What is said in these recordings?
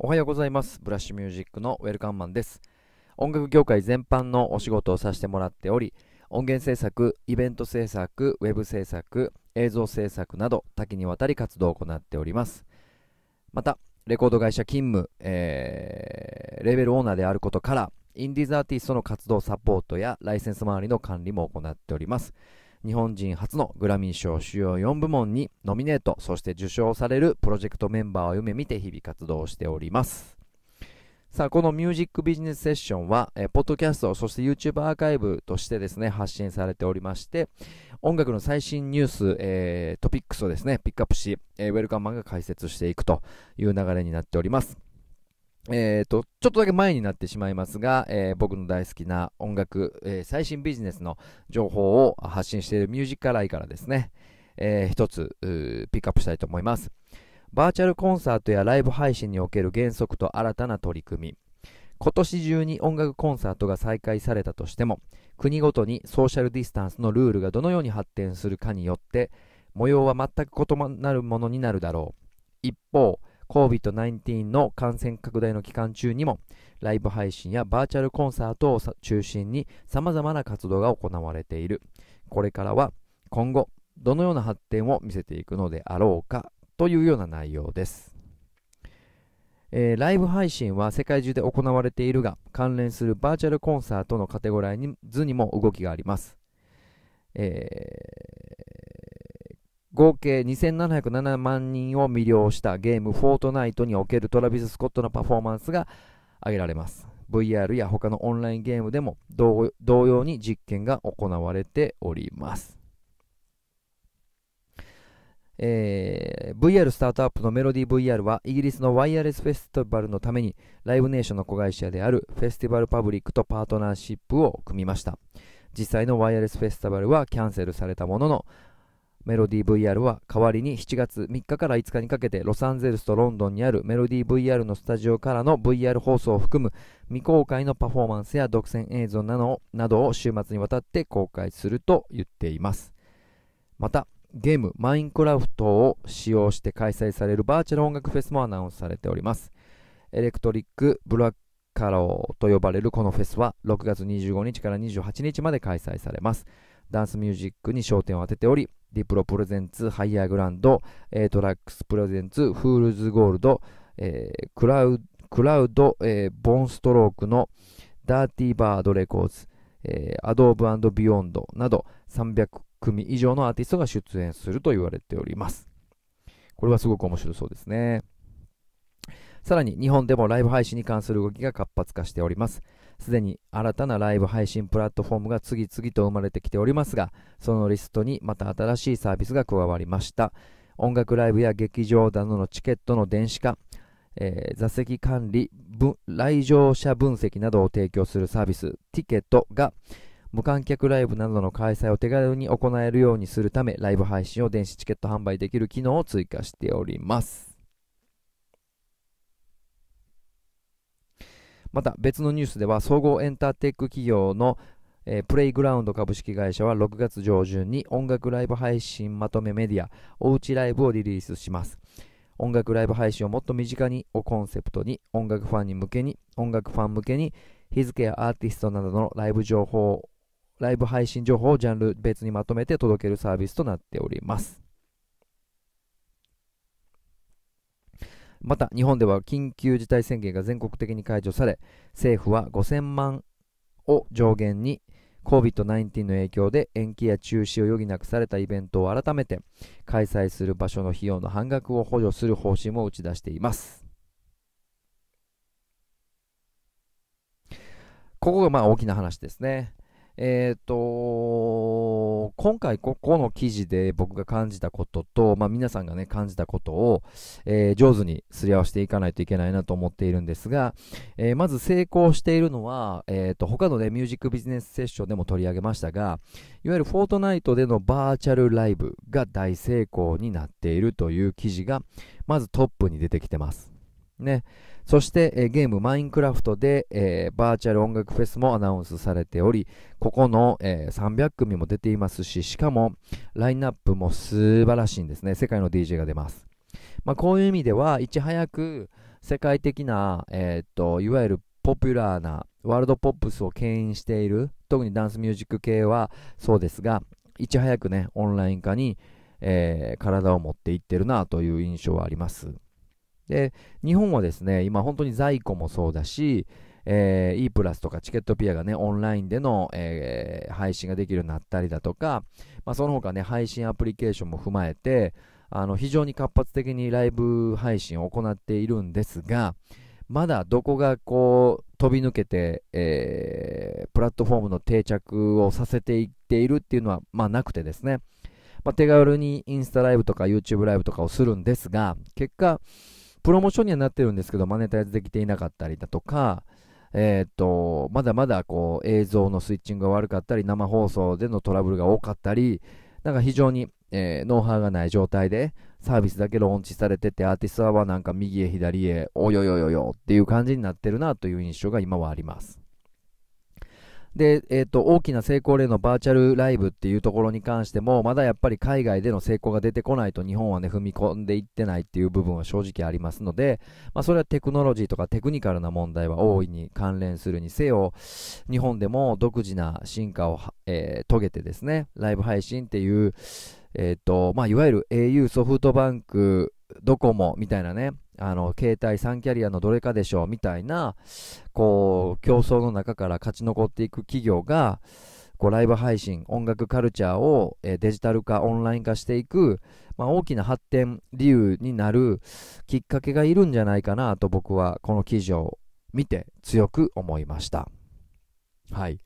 おはようございます。ブラッシュミュージックのウェルカンマンです。音楽業界全般のお仕事をさせてもらっており、音源制作、イベント制作、ウェブ制作、映像制作など多岐にわたり活動を行っております。また、レコード会社勤務、えー、レーベルオーナーであることから、インディーズアーティストの活動サポートやライセンス周りの管理も行っております。日本人初のグラミー賞主要4部門にノミネート、そして受賞されるプロジェクトメンバーを夢見て日々活動しております。さあ、このミュージックビジネスセッションは、えポッドキャスト、そして YouTube アーカイブとしてですね、発信されておりまして、音楽の最新ニュース、えー、トピックスをですね、ピックアップし、えー、ウェルカムマンが解説していくという流れになっております。えーと、ちょっとだけ前になってしまいますが、えー、僕の大好きな音楽、えー、最新ビジネスの情報を発信しているミュージカルアライからですね、えー、一つピックアップしたいと思います。バーチャルコンサートやライブ配信における原則と新たな取り組み。今年中に音楽コンサートが再開されたとしても、国ごとにソーシャルディスタンスのルールがどのように発展するかによって、模様は全く異なるものになるだろう。一方、COVID-19 の感染拡大の期間中にもライブ配信やバーチャルコンサートを中心に様々な活動が行われているこれからは今後どのような発展を見せていくのであろうかというような内容です、えー、ライブ配信は世界中で行われているが関連するバーチャルコンサートのカテゴライズにも動きがあります、えー合計2707万人を魅了したゲーム「フォートナイト」におけるトラビス・スコットのパフォーマンスが挙げられます VR や他のオンラインゲームでも同様に実験が行われておりますえー、VR スタートアップのメロディー VR はイギリスのワイヤレスフェスティバルのためにライブネーションの子会社であるフェスティバルパブリックとパートナーシップを組みました実際のワイヤレスフェスティバルはキャンセルされたもののメロディー VR は代わりに7月3日から5日にかけてロサンゼルスとロンドンにあるメロディー VR のスタジオからの VR 放送を含む未公開のパフォーマンスや独占映像などなどを週末にわたって公開すると言っています。また、ゲームマインクラフトを使用して開催されるバーチャル音楽フェスもアナウンスされております。エレクトリック・ブラックカローと呼ばれるこのフェスは6月25日から28日まで開催されます。ダンスミュージックに焦点を当てており、ディプロプレゼンツ、ハイヤーグランド、A トラックスプレゼンツ、フールズゴールド、えー、クラウクラウド、えー、ボンストロークのダーティーバードレコーズ、えー、アドーブビヨンドなど300組以上のアーティストが出演すると言われております。これはすごく面白そうですね。さらに日本でもライブ配信に関する動きが活発化しております。すでに新たなライブ配信プラットフォームが次々と生まれてきておりますが、そのリストにまた新しいサービスが加わりました。音楽ライブや劇場などのチケットの電子化、えー、座席管理来場者分析などを提供するサービス、ティケットが、無観客ライブなどの開催を手軽に行えるようにするため、ライブ配信を電子チケット販売できる機能を追加しております。また別のニュースでは総合エンターテック企業のえー、プレイグラウンド株式会社は6月上旬に音楽ライブ配信まとめメディアおうちライブをリリースします音楽ライブ配信をもっと身近にをコンセプトに音楽ファンに向けに音楽ファン向けに日付やアーティストなどのライブ情報ライブ配信情報をジャンル別にまとめて届けるサービスとなっておりますまた日本では緊急事態宣言が全国的に解除され政府は5000万を上限に COVID-19 の影響で延期や中止を余儀なくされたイベントを改めて開催する場所の費用の半額を補助する方針も打ち出していますここがまあ大きな話ですねえっ、ー、と今回ここの記事で僕が感じたことと、まあ、皆さんがね感じたことを、えー、上手にすり合わせていかないといけないなと思っているんですが、えー、まず成功しているのは、えーと他のねミュージックビジネスセッションでも取り上げましたがいわゆるフォートナイトでのバーチャルライブが大成功になっているという記事がまずトップに出てきてますねそして、えー、ゲームマインクラフトで、えー、バーチャル音楽フェスもアナウンスされており、ここの、えー、300組も出ていますし、しかもラインナップも素晴らしいんですね。世界の DJ が出ます。まあ、こういう意味では、いち早く世界的な、えー、っと、いわゆるポピュラーなワールドポップスを牽引している、特にダンスミュージック系はそうですが、いち早くね、オンライン化に、えー、体を持っていってるなという印象はあります。で、日本はですね、今本当に在庫もそうだし、えー、E プラスとかチケットピアがね、オンラインでの、えー、配信ができるようになったりだとか、まあ、その他ね、配信アプリケーションも踏まえて、あの、非常に活発的にライブ配信を行っているんですが、まだどこがこう、飛び抜けて、えー、プラットフォームの定着をさせていっているっていうのは、まあ、なくてですね、まあ、手軽にインスタライブとか YouTube ライブとかをするんですが、結果、プロモーションにはなってるんですけど、マネタイズできていなかったりだとか、えっ、と、まだまだこう映像のスイッチングが悪かったり、生放送でのトラブルが多かったり、なんか非常に、えー、ノウハウがない状態で、サービスだけローンチされてて、アーティストはなんか右へ左へ、およよよよっていう感じになってるなという印象が今はあります。で、えーと、大きな成功例のバーチャルライブっていうところに関してもまだやっぱり海外での成功が出てこないと日本はね踏み込んでいってないっていう部分は正直ありますので、まあ、それはテクノロジーとかテクニカルな問題は大いに関連するにせよ日本でも独自な進化を、えー、遂げてですねライブ配信っていう、えーとまあ、いわゆる au ソフトバンクドコモみたいなねあの、携帯3キャリアのどれかでしょうみたいな、こう、競争の中から勝ち残っていく企業が、こう、ライブ配信、音楽カルチャーを、えデジタル化、オンライン化していく、まあ、大きな発展理由になるきっかけがいるんじゃないかなと僕はこの記事を見て強く思いました。はい。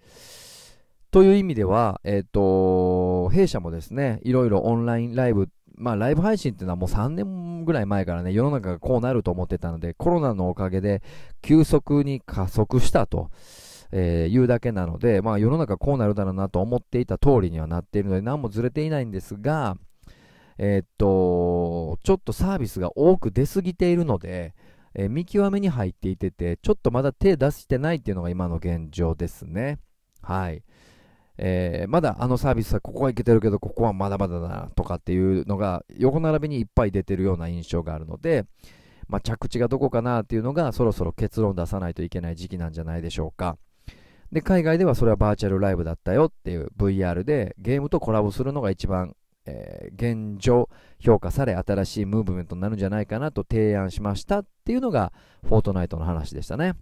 という意味では、えっ、ー、と、弊社もですね、いろいろオンラインライブ、まあライブ配信っていうのはもう3年ぐらい前からね、世の中がこうなると思ってたので、コロナのおかげで急速に加速したと。えー、いうだけなので、まあ、世の中こうなるだろうなと思っていた通りにはなっているので何もずれていないんですが、えー、っとちょっとサービスが多く出すぎているので、えー、見極めに入っていててちょっとまだ手出してないっていうのが今の現状ですね。はい。えー、まだあのサービスはここはいけてるけどここはまだまだだなとかっていうのが横並びにいっぱい出てるような印象があるので、まあ、着地がどこかなっていうのがそろそろ結論出さないといけない時期なんじゃないでしょうかで海外ではそれはバーチャルライブだったよっていう VR でゲームとコラボするのが一番、えー、現状評価され新しいムーブメントになるんじゃないかなと提案しましたっていうのがフォートナイトの話でしたね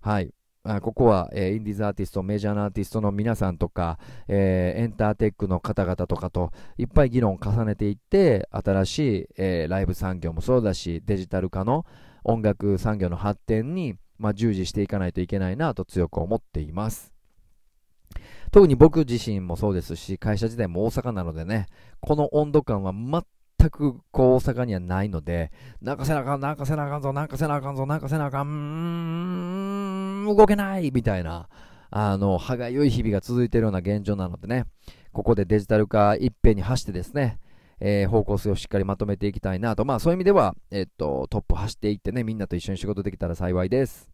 はいあここは、えー、インディーズアーティスト、メジャーなアーティストの皆さんとか、えー、エンターテックの方々とかといっぱい議論を重ねていって、新しい、えー、ライブ産業もそうだし、デジタル化の音楽産業の発展に、まあ、従事していかないといけないなと強く思っています。特に僕自身もそうですし、会社自体も大阪なのでね、この温度感は全くこう大阪にはないので、なんかせなあかん、なんかせなあかんぞ、なんかせなあかんぞ、なんかせなあかん、うーん、動けないみたいな、あの、歯がゆい日々が続いているような現状なのでね、ここでデジタル化一遍に走ってですね、えー、方向性をしっかりまとめていきたいなと、まあそういう意味では、えっと、トップ走っていってね、みんなと一緒に仕事できたら幸いです。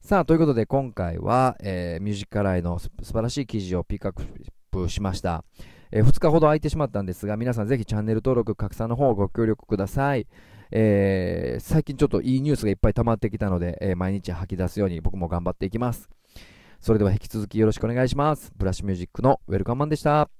さあ、ということで今回は、えー、ミュージカルアイの素晴らしい記事をピックアップしました。えー、2日ほど空いてしまったんですが、皆さんぜひチャンネル登録、拡散の方ご協力ください。えー、最近ちょっといいニュースがいっぱい溜まってきたので、えー、毎日吐き出すように僕も頑張っていきます。それでは引き続きよろしくお願いします。ブラッシュミュージックのウェルカムマンでした。